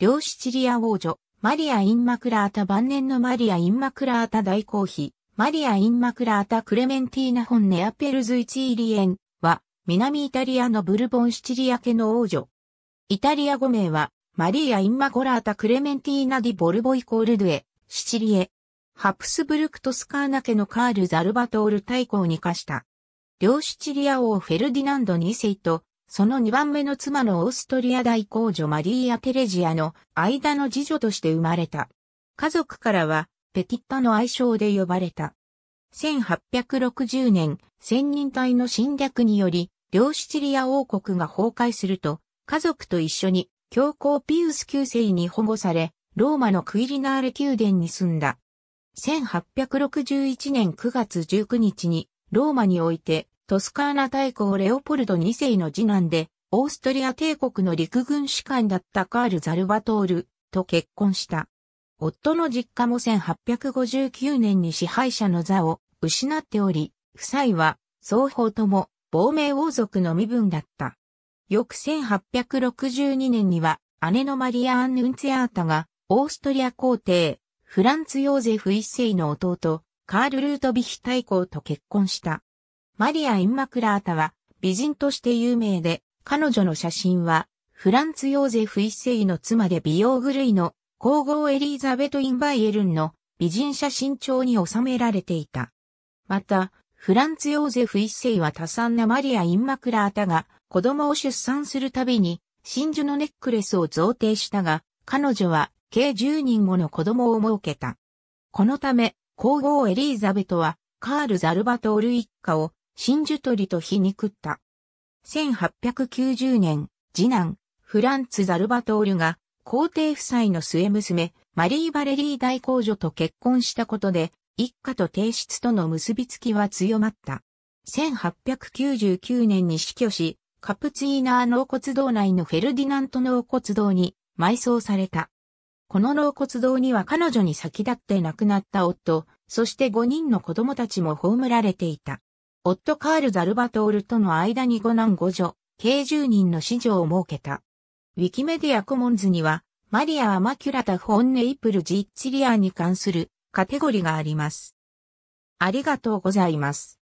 両シチリア王女、マリア・インマクラータ晩年のマリア・インマクラータ大公妃、マリア・インマクラータ・クレメンティーナ・ホン・ネアペルズ・イチーリエンは、南イタリアのブルボン・シチリア家の王女。イタリア語名は、マリア・インマコラータ・クレメンティーナ・ディ・ボルボイコールドエ、シチリエ。ハプスブルク・トスカーナ家のカール・ザルバトール大公に課した。両シチリア王フェルディナンド2世とその2番目の妻のオーストリア大公女マリーア・テレジアの間の次女として生まれた。家族からは、ペティッタの愛称で呼ばれた。1860年、仙人隊の侵略により、両シチリア王国が崩壊すると、家族と一緒に教皇ピウス9世に保護され、ローマのクイリナーレ宮殿に住んだ。1861年9月19日に、ローマにおいてトスカーナ大公レオポルド2世の次男で、オーストリア帝国の陸軍士官だったカール・ザルバトールと結婚した。夫の実家も1859年に支配者の座を失っており、夫妻は双方とも亡命王族の身分だった。翌1862年には姉のマリア・アンヌンツェアータがオーストリア皇帝、フランツ・ヨーゼフ一世の弟、カール・ルートビヒ大公と結婚した。マリア・インマクラータは美人として有名で、彼女の写真は、フランツ・ヨーゼフ一世の妻で美容狂いの皇后エリザベト・インバイエルンの美人写真帳に収められていた。また、フランツ・ヨーゼフ一世は多産なマリア・インマクラータが子供を出産するたびに真珠のネックレスを贈呈したが、彼女は計10人もの子供を設けた。このため、皇后エリザベトはカール・ザルバトール一家を真珠鳥と皮肉った。1890年、次男、フランツ・ザルバトールが、皇帝夫妻の末娘、マリー・バレリー大公女と結婚したことで、一家と帝室との結びつきは強まった。1899年に死去し、カプツィーナー納骨堂内のフェルディナント納骨堂に埋葬された。この納骨堂には彼女に先立って亡くなった夫、そして5人の子供たちも葬られていた。夫ッカール・ザルバトールとの間に5男5女、計10人の子女を設けた。ウィキメディアコモンズには、マリア・アマキュラタ・フォンネイプル・ジッチリアに関するカテゴリがあります。ありがとうございます。